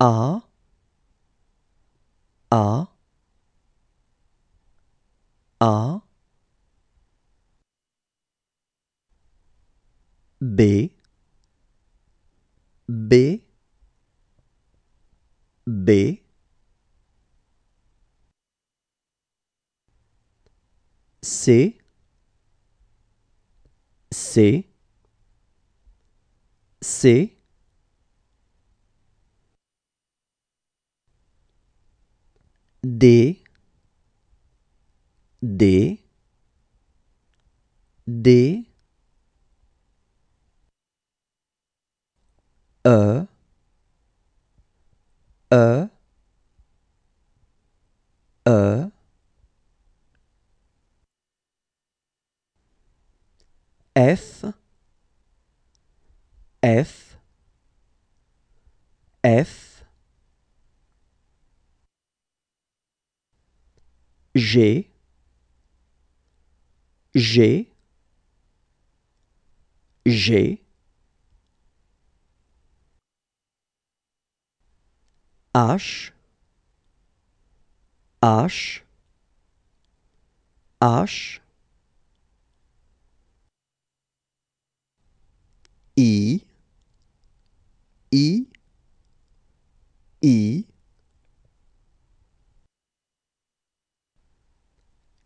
A A A B B B C C C D D D E E E F F F G G G H H H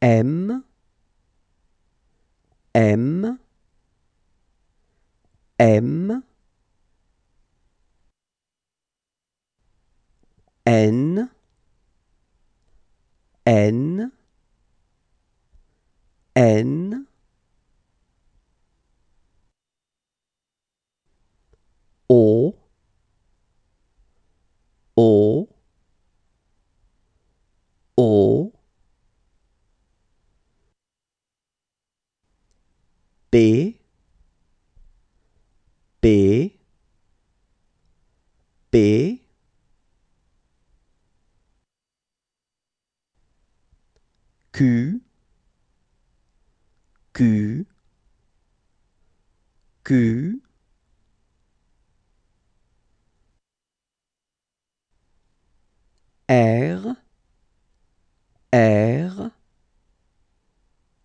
M, M, M, N, N, N, P P P Q Q Q R R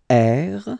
R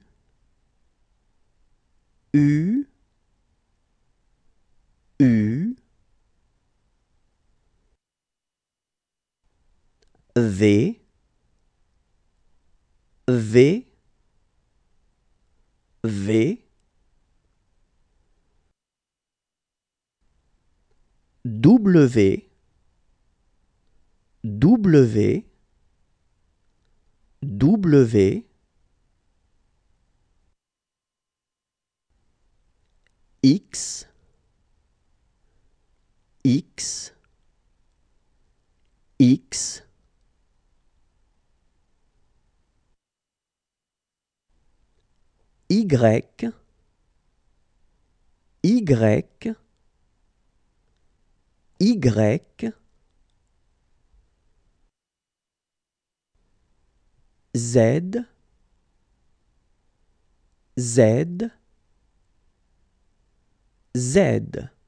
V V V W W W X X X Y, Y, Y, Z, Z, Z.